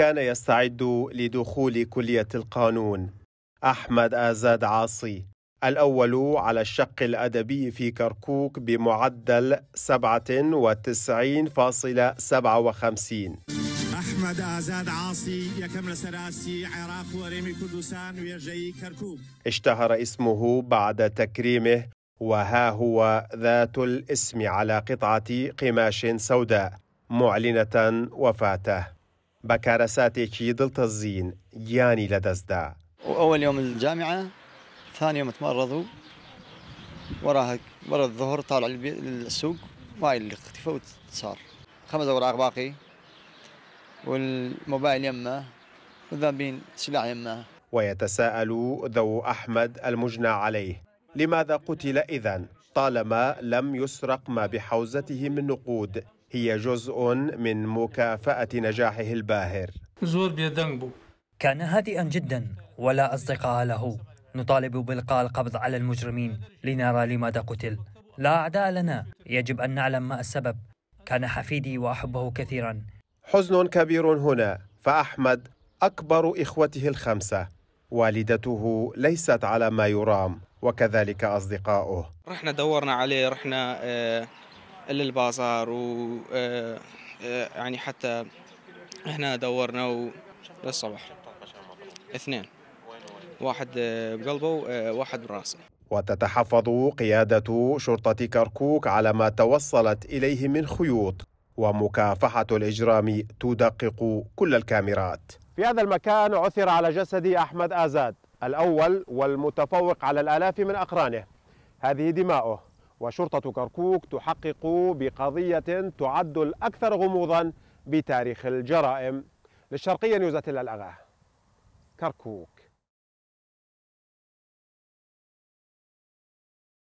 كان يستعد لدخول كلية القانون أحمد آزاد عاصي الأول على الشق الأدبي في كركوك بمعدل 97.57 أحمد آزاد عاصي يكمل سراسي عراق وريمي كردسان ويرجي كركوك اشتهر اسمه بعد تكريمه وها هو ذات الاسم على قطعة قماش سوداء معلنة وفاته بە کارەساتێکی دڵتەزیین گیانی لدزدا أول يوم الجامعة ثاني يوم تمرضوا وراها ورا الظهر طالع للسوق ما اللي اختفى وصار خمس أوراق باقي والموبايل يمه وذابين سلاح يمه ويتساءل ذو أحمد المجنى عليه لماذا قتل إذن طالما لم يسرق ما بحوزته من نقود هي جزء من مكافأة نجاحه الباهر كان هادئا جدا ولا أصدقاء له نطالب بإلقاء القبض على المجرمين لنرى لماذا قتل لا أعداء لنا يجب أن نعلم ما السبب كان حفيدي وأحبه كثيرا حزن كبير هنا فأحمد أكبر إخوته الخمسة والدته ليست على ما يرام وكذلك أصدقائه رحنا دورنا عليه رحنا آه، للبازار و آه، آه، يعني حتى هنا دورنا للصبح اثنين واحد بقلبه وواحد براسه وتتحفظ قيادة شرطة كركوك على ما توصلت إليه من خيوط ومكافحة الإجرام تدقق كل الكاميرات في هذا المكان عثر على جسد أحمد آزاد الأول والمتفوق على الآلاف من أقرانه هذه دماؤه وشرطة كركوك تحقق بقضية تعد الأكثر غموضا بتاريخ الجرائم للشرقية نيوزة الأغاه كركوك